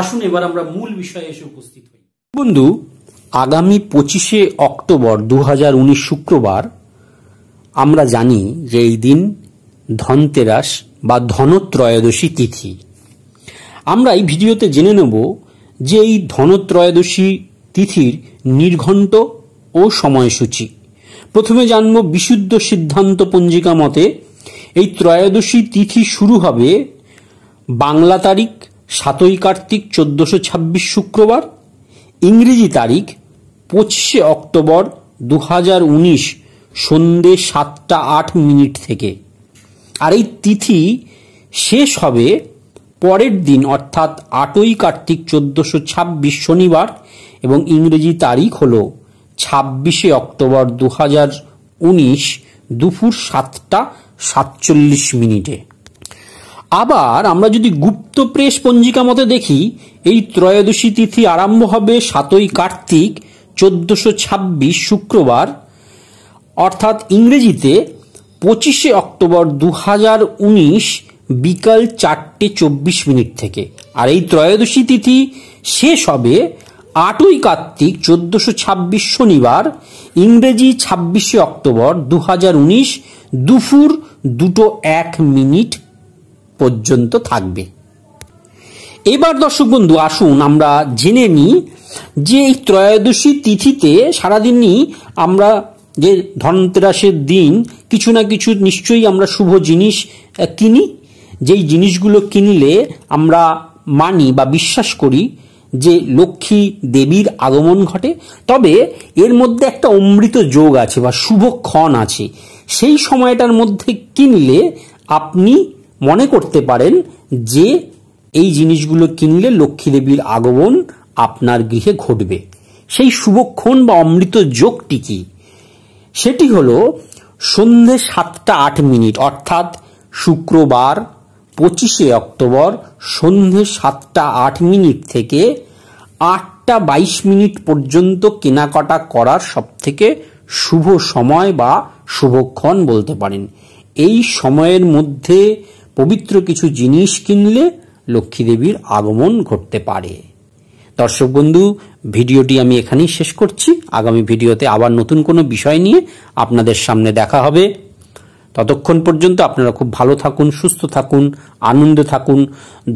আসুন এবার আমরা মূল বিষয়ে এসে উপস্থিত হই বন্ধু আগামী পঁচিশে অক্টোবর দু শুক্রবার আমরা জানি যে এই দিন ধনতেরাস বা ধনত্রয়োদশী তিথি আমরা এই ভিডিওতে জেনে নেব যে এই ধনত্রয়োদশী তিথির নির্ঘণ্ট ও সময়সূচি প্রথমে জানব বিশুদ্ধ সিদ্ধান্ত পঞ্জিকা মতে এই ত্রয়োদশী তিথি শুরু হবে বাংলা তারিখ সাতই কার্তিক চোদ্দশো ছাব্বিশ শুক্রবার ইংরেজি তারিখ পঁচিশে অক্টোবর দু হাজার উনিশ সন্ধ্যে সাতটা আট মিনিট থেকে আর এই তিথি শেষ হবে পরের দিন অর্থাৎ আটই কার্তিক চোদ্দশো ছাব্বিশ শনিবার এবং ইংরেজি তারিখ হল ছাব্বিশে অক্টোবর দু হাজার উনিশ দুপুর সাতটা সাতচল্লিশ মিনিটে আবার আমরা যদি গুপ্ত প্রেস পঞ্জিকা মতে দেখি এই ত্রয়োদশী তিথি আরম্ভ হবে সাতই কার্তিক চোদ্দশো ছাব্বিশ শুক্রবার অর্থাৎ ইংরেজিতে পঁচিশে অক্টোবর দু হাজার উনিশ বিকাল চারটে চব্বিশ মিনিট থেকে আর এই ত্রয়োদশী তিথি শেষ হবে আটই কার্তিক চোদ্দশো ছাব্বিশ শনিবার ইংরেজি ছাব্বিশে অক্টোবর দু হাজার উনিশ দুপুর দুটো এক মিনিট পর্যন্ত থাকবে এবার দর্শক বন্ধু আসুন আমরা জেনে নিই যে এই ত্রয়োদশী তিথিতে সারাদিনই আমরা যে ধনতেরাসের দিন কিছু না কিছু নিশ্চয়ই আমরা শুভ জিনিস কিনি যেই জিনিসগুলো কিনলে আমরা মানি বা বিশ্বাস করি যে লক্ষ্মী দেবীর আগমন ঘটে তবে এর মধ্যে একটা অমৃত যোগ আছে বা শুভক্ষণ আছে সেই সময়টার মধ্যে কিনলে আপনি মনে করতে পারেন যে এই জিনিসগুলো কিনলে লক্ষ্মীদেবীর আগমন আপনার গৃহে ঘটবে সেই শুভক্ষণ বা অমৃত যোগটি কি সেটি হলো সন্ধে সাতটা আট মিনিট অর্থাৎ শুক্রবার পঁচিশে অক্টোবর সন্ধে সাতটা আট মিনিট থেকে আটটা বাইশ মিনিট পর্যন্ত কেনাকাটা করার সবথেকে শুভ সময় বা শুভক্ষণ বলতে পারেন এই সময়ের মধ্যে পবিত্র কিছু জিনিস কিনলে লক্ষ্মীদেবীর আগমন ঘটতে পারে দর্শক বন্ধু ভিডিওটি আমি এখানেই শেষ করছি আগামী ভিডিওতে আবার নতুন কোনো বিষয় নিয়ে আপনাদের সামনে দেখা হবে ততক্ষণ পর্যন্ত আপনারা খুব ভালো থাকুন সুস্থ থাকুন আনন্দে থাকুন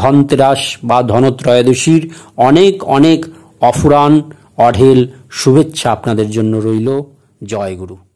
ধনতেরাস বা ধনত্রয়োদশীর অনেক অনেক অফুরান অঢেল শুভেচ্ছা আপনাদের জন্য রইল জয় গুরু